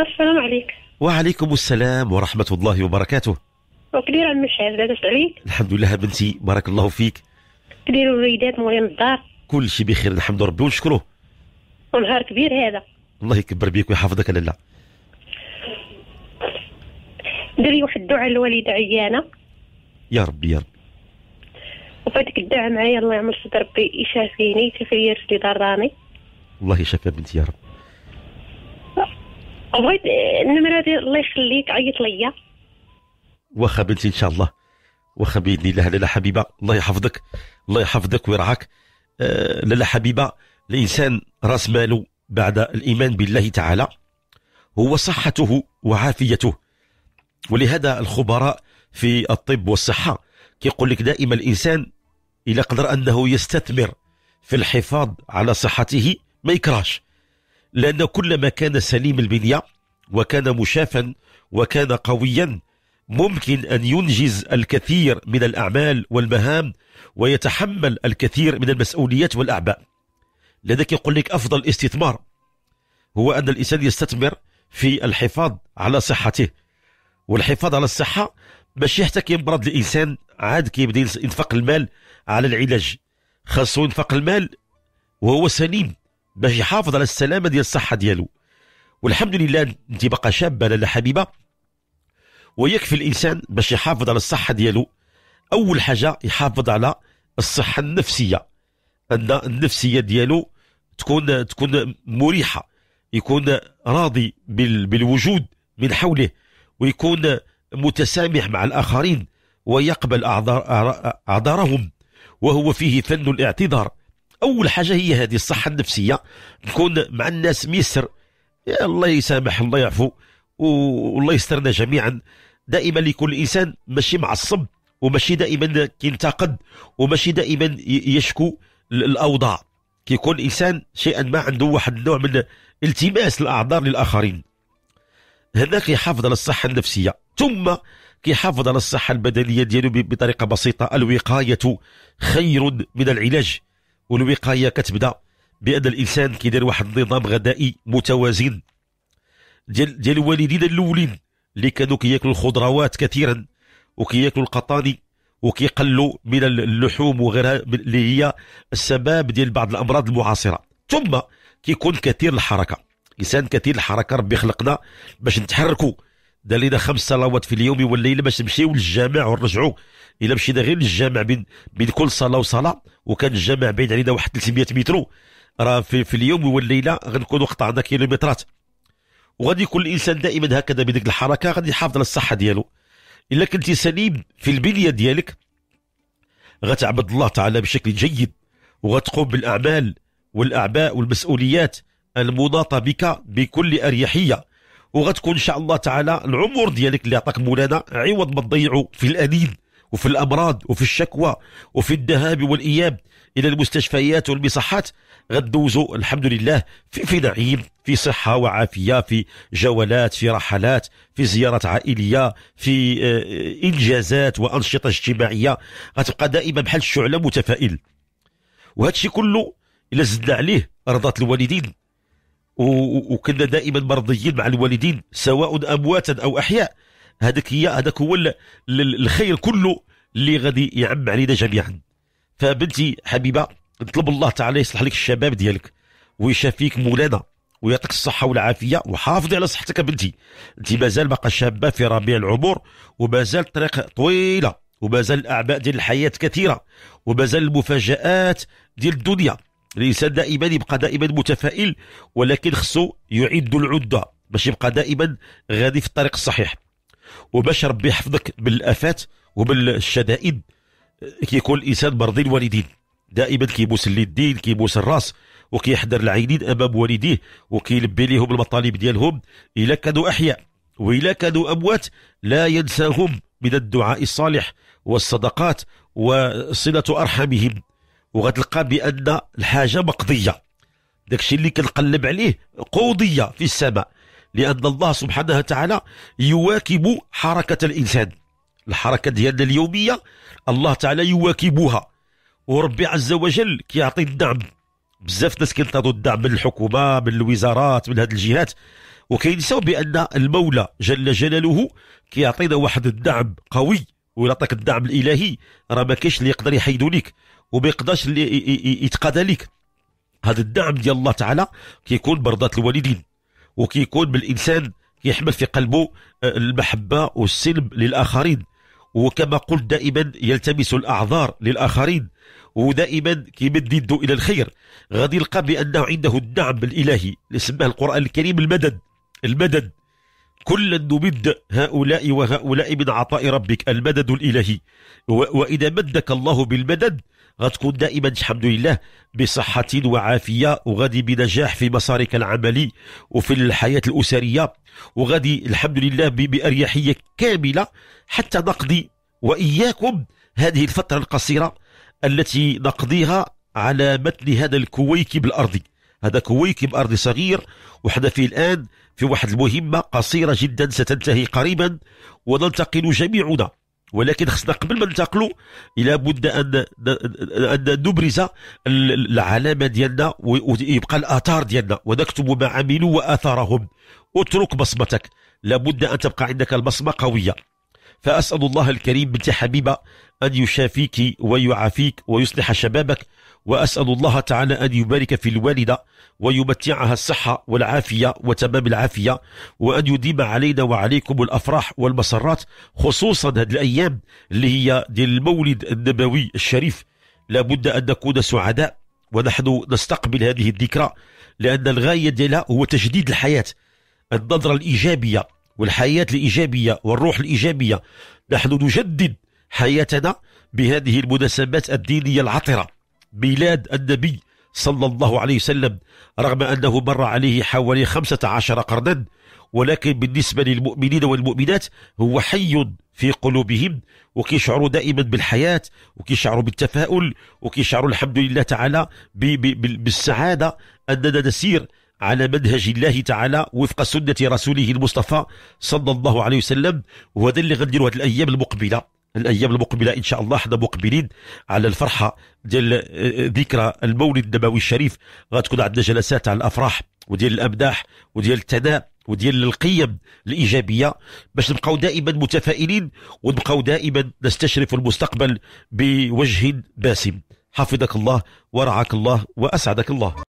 السلام عليك وعليكم السلام ورحمة الله وبركاته وكدير المشهد لاباس عليك الحمد لله بنتي بارك الله فيك كدير الوليدات مولين الدار كل شيء بخير الحمد لله ربي ونشكره ونهار كبير هذا الله يكبر بيك ويحفظك لالا دري واحد الدعاء للوالدة عيانة يا ربي يا ربي وفاتك الدعاء معايا الله يعمل صدر ربي يشافيني يشافي لي رجلي ضراني الله يشافيها بنتي يا رب بغيت النمره ديال الله يخليك عيط ليا واخا بنتي ان شاء الله واخا باذن الله لاله حبيبه الله يحفظك الله يحفظك ويرعاك آه، لاله حبيبه الانسان راس ماله بعد الايمان بالله تعالى هو صحته وعافيته ولهذا الخبراء في الطب والصحه كيقول لك دائما الانسان الى قدر انه يستثمر في الحفاظ على صحته ما يكرهش لأن كلما كان سليم البنية وكان مشافا وكان قويا ممكن أن ينجز الكثير من الأعمال والمهام ويتحمل الكثير من المسؤوليات والأعباء لذلك يقول لك أفضل استثمار هو أن الإنسان يستثمر في الحفاظ على صحته والحفاظ على الصحة ماشي حتى كيمرض الإنسان عاد كيبدا ينفق المال على العلاج خاصو ينفق المال وهو سليم باش يحافظ على السلامه ديال الصحه ديالو والحمد لله انت بقى شابه لاله حبيبه ويكفي الانسان باش يحافظ على الصحه ديالو اول حاجه يحافظ على الصحه النفسيه ان النفسيه ديالو تكون تكون مريحه يكون راضي بالوجود من حوله ويكون متسامح مع الاخرين ويقبل اعذارهم وهو فيه فن الاعتذار اول حاجه هي هذه الصحه النفسيه نكون مع الناس ميسر يا الله يسامح الله يعفو والله يسترنا جميعا دائما يكون الانسان ماشي معصب وماشي دائما كينتقد وماشي دائما يشكو الاوضاع كيكون الانسان شيئا ما عنده واحد النوع من التماس الاعذار للاخرين هذا كيحافظ على الصحه النفسيه ثم كيحافظ على الصحه البدنيه ديالو بطريقه بسيطه الوقايه خير من العلاج والوقايه كتبدا بان الانسان كيدير واحد النظام غذائي متوازن ديال ديال الوالدين الاولين اللي كانوا كياكلوا الخضروات كثيرا وكياكلوا القطاني وكيقلوا من اللحوم وغيرها اللي هي السبب ديال بعض الامراض المعاصره ثم كيكون كثير الحركه انسان كثير الحركه ربي خلقنا باش نتحركوا دار خمس صلوات في اليوم والليله باش نمشيو للجامع ونرجعوا الا مشينا غير للجامع بين بين كل صلاه وصلاه وكان الجامع بعيد علينا واحد 300 متر راه في, في اليوم والليله غنكونوا قطعنا كيلومترات وغادي يكون الانسان دائما هكذا بديك الحركه غادي يحافظ على الصحه ديالو الا كنتي سليم في البنيه ديالك غتعبد الله تعالى بشكل جيد وغتقوم بالاعمال والاعباء والمسؤوليات المناطه بك بكل اريحيه وغتكون ان شاء الله تعالى العمر ديالك اللي عطاك مولانا عوض ما تضيعه في الانين وفي الامراض وفي الشكوى وفي الذهاب والاياب الى المستشفيات والمصحات غدوزوا الحمد لله في في نعيم في صحه وعافيه في جولات في رحلات في زيارات عائليه في آه، انجازات وانشطه اجتماعيه غتبقى دائما بحال الشعله متفائل وهذا الشيء كله الا زدنا عليه رضات الوالدين وكنا دائما مرضيين مع الوالدين سواء امواتا او احياء هذاك هي هذاك هو الخير كله اللي غادي يعم علينا جميعا فبنتي حبيبه نطلب الله تعالى يصلح لك الشباب ديالك ويشافيك مولانا ويعطيك الصحة والعافية وحافظي على صحتك بنتي انت مازال باقا شابة في ربيع العمر ومازال الطريق طويلة ومازال الأعباء ديال الحياة كثيرة ومازال المفاجآت ديال الدنيا الانسان دائما يبقى دائما متفائل ولكن خصو يعد العده باش يبقى دائما غادي في الطريق الصحيح وباش ربي يحفظك بالافات وبالشدائد كيكون الانسان مرضي الوالدين دائما كيبوس اليدين كيبوس الراس وكيحضر العينين امام والديه وكيلبي لهم المطالب ديالهم الا كانوا احياء والا كانوا اموات لا ينساهم من الدعاء الصالح والصدقات وصله ارحمهم وغتلقى بان الحاجه مقضيه داكشي اللي كنقلب عليه قوضيه في السماء لان الله سبحانه وتعالى يواكب حركه الانسان الحركه ديالنا اليوميه الله تعالى يواكبها وربي عز وجل كيعطي الدعم بزاف ناس كينتظروا الدعم من الحكومه من الوزارات من هذه الجهات وكينساو بان المولى جل جلاله كيعطينا واحد الدعم قوي ولا عطاك الدعم الالهي راه ما كاينش اللي يقدر يحيدوا ليك وبيقدرش يتقاضى لك هذا الدعم ديال الله تعالى كيكون برضاة الوالدين وكيكون بالانسان كيحمل في قلبه آه، المحبه والسلم للاخرين وكما قلت دائما يلتمس الاعذار للاخرين ودائما كيمد يده الى الخير غادي يلقى بانه عنده الدعم الالهي اللي سماه القران الكريم المدد المدد كلا نمد هؤلاء وهؤلاء من عطاء ربك المدد الإلهي وإذا مدك الله بالمدد غتكون دائما الحمد لله بصحة وعافية وغادي بنجاح في مسارك العملي وفي الحياة الأسرية وغادي الحمد لله بأريحية كاملة حتى نقضي وإياكم هذه الفترة القصيرة التي نقضيها على متن هذا الكويكب الأرضي هذا كويكي بأرض صغير وحنا فيه الآن في واحد المهمة قصيرة جدا ستنتهي قريبا وننتقل جميعنا ولكن خصنا قبل ما ننتقلوا الى بد ان ان نبرز العلامه ديالنا ويبقى الاثار ديالنا ونكتب ما عملوا واثارهم اترك بصمتك لابد ان تبقى عندك البصمه قويه فأسأل الله الكريم بنت حبيبة أن يشافيك ويعافيك ويصلح شبابك وأسأل الله تعالى أن يبارك في الوالدة ويمتعها الصحة والعافية وتمام العافية وأن يديم علينا وعليكم الأفراح والمسرات خصوصا هذه الأيام اللي هي ديال المولد النبوي الشريف لابد أن نكون سعداء ونحن نستقبل هذه الذكرى لأن الغاية ديالها هو تجديد الحياة النظرة الإيجابية والحياة الإيجابية والروح الإيجابية نحن نجدد حياتنا بهذه المناسبات الدينية العطرة ميلاد النبي صلى الله عليه وسلم رغم أنه مر عليه حوالي 15 قرنا ولكن بالنسبة للمؤمنين والمؤمنات هو حي في قلوبهم وكيشعروا دائما بالحياة وكيشعروا بالتفاؤل وكيشعروا الحمد لله تعالى بالسعادة أننا نسير على منهج الله تعالى وفق سنة رسوله المصطفى صلى الله عليه وسلم وهذا اللي غنديروا هذه الأيام المقبلة الايام المقبله ان شاء الله حنا مقبلين على الفرحه ديال آه، ذكرى المولد النبوي الشريف غتكون عندنا جلسات على الافراح وديال الامداح وديال الثناء وديال القيم الايجابيه باش نبقاو دائما متفائلين ونبقاو دائما نستشرف المستقبل بوجه باسم حفظك الله ورعاك الله واسعدك الله